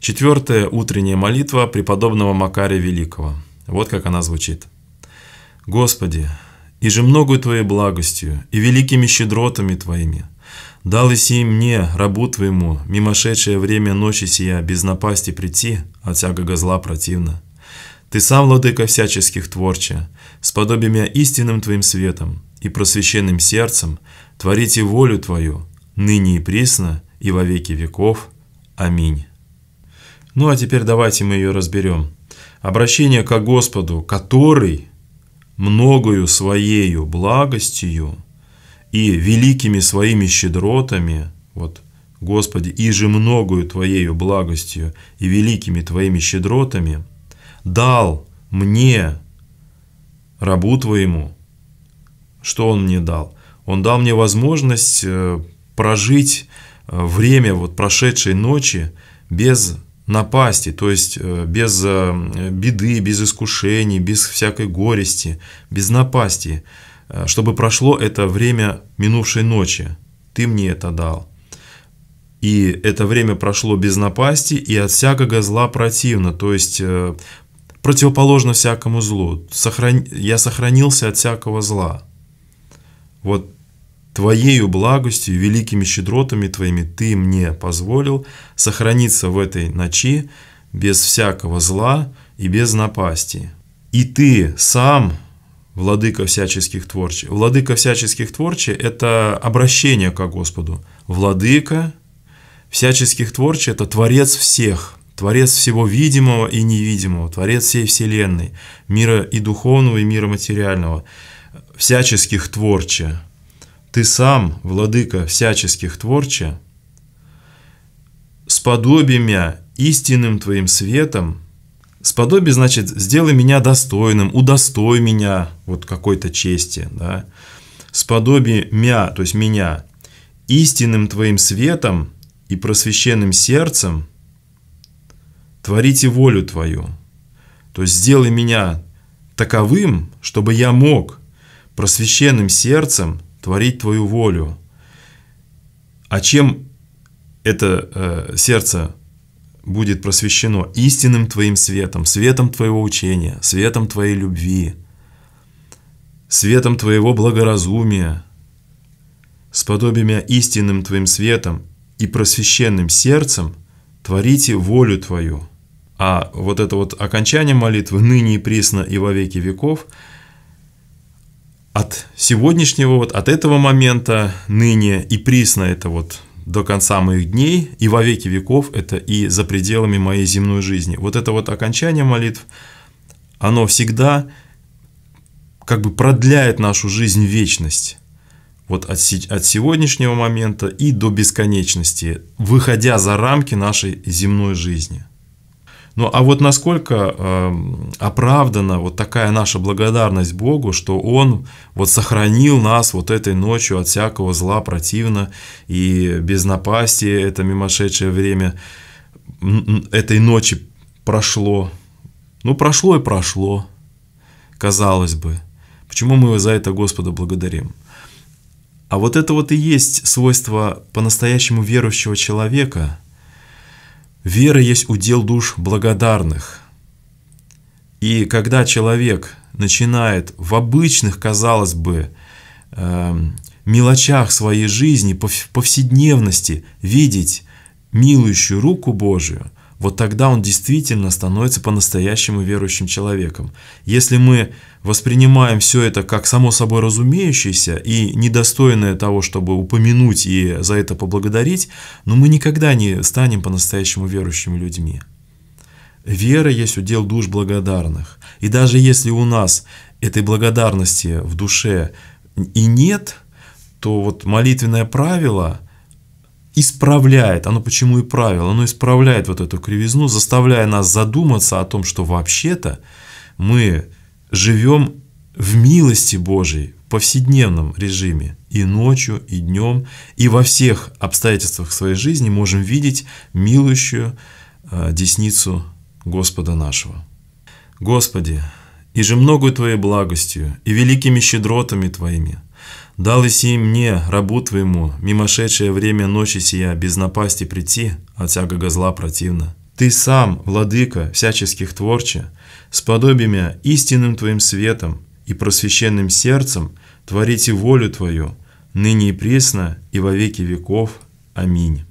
Четвертая утренняя молитва преподобного Макария Великого. Вот как она звучит. «Господи, и же многою Твоей благостью и великими щедротами Твоими, дал и сей мне, рабу Твоему, мимошедшее время ночи сия, без напасти прийти, а тяга зла противна. Ты сам, владыка всяческих творче, с подобием истинным Твоим светом и просвещенным сердцем, творите волю Твою, ныне и присно, и во веки веков. Аминь». Ну а теперь давайте мы ее разберем. Обращение к Господу, который многою своею благостью и великими своими щедротами, вот, Господи, и же многою Твоею благостью и великими Твоими щедротами, дал мне, рабу Твоему, что Он мне дал? Он дал мне возможность э, прожить э, время вот прошедшей ночи без напасти, то есть э, без э, беды, без искушений, без всякой горести, без напасти, э, чтобы прошло это время минувшей ночи. Ты мне это дал. И это время прошло без напасти и от всякого зла противно, то есть противоположно всякому злу. Сохран... Я сохранился от всякого зла. Вот Твоею благостью великими щедротами Твоими Ты мне позволил сохраниться в этой ночи без всякого зла и без напасти. И Ты сам, владыка всяческих творче. Владыка всяческих творче – это обращение к Господу. Владыка всяческих творче – это Творец всех, Творец всего видимого и невидимого, Творец всей Вселенной, мира и духовного, и мира материального, всяческих творче – ты сам, владыка всяческих творча, сподоби мя истинным Твоим светом, сподоби, значит, сделай меня достойным, удостой меня вот какой-то чести, да, сподоби мя, то есть меня, истинным Твоим светом и просвещенным сердцем творите волю Твою. То есть сделай меня таковым, чтобы я мог просвещенным сердцем творить Твою волю. А чем это э, сердце будет просвещено? Истинным Твоим светом, светом Твоего учения, светом Твоей любви, светом Твоего благоразумия, с подобием истинным Твоим светом и просвещенным сердцем творите волю Твою. А вот это вот окончание молитвы «ныне и присно и во веки веков» – от сегодняшнего, вот от этого момента, ныне и присно это вот до конца моих дней, и во веки веков это и за пределами моей земной жизни. Вот это вот окончание молитв, оно всегда как бы продляет нашу жизнь в вечность. Вот от, от сегодняшнего момента и до бесконечности, выходя за рамки нашей земной жизни. Ну а вот насколько э, оправдана вот такая наша благодарность Богу, что Он вот сохранил нас вот этой ночью от всякого зла противно и без напасти это мимошедшее время этой ночи прошло. Ну прошло и прошло, казалось бы. Почему мы за это Господа благодарим? А вот это вот и есть свойство по-настоящему верующего человека – Вера есть удел душ благодарных. И когда человек начинает в обычных, казалось бы, эм, мелочах своей жизни, повседневности видеть милующую руку Божию, вот тогда он действительно становится по-настоящему верующим человеком. Если мы воспринимаем все это как само собой разумеющееся и недостойное того, чтобы упомянуть и за это поблагодарить, но мы никогда не станем по-настоящему верующими людьми. Вера есть удел душ благодарных. И даже если у нас этой благодарности в душе и нет, то вот молитвенное правило – исправляет, оно почему и правило, оно исправляет вот эту кривизну, заставляя нас задуматься о том, что вообще-то мы живем в милости Божьей, в повседневном режиме, и ночью, и днем, и во всех обстоятельствах своей жизни можем видеть милующую э, десницу Господа нашего. Господи, и же многою Твоей благостью, и великими щедротами Твоими – Далось и мне, рабу твоему, мимошедшее время ночи сия, без напасти прийти, а тяга гозла противна. Ты сам, владыка всяческих творче, с подобием истинным твоим светом и просвещенным сердцем творите волю твою, ныне и пресно и во веки веков. Аминь.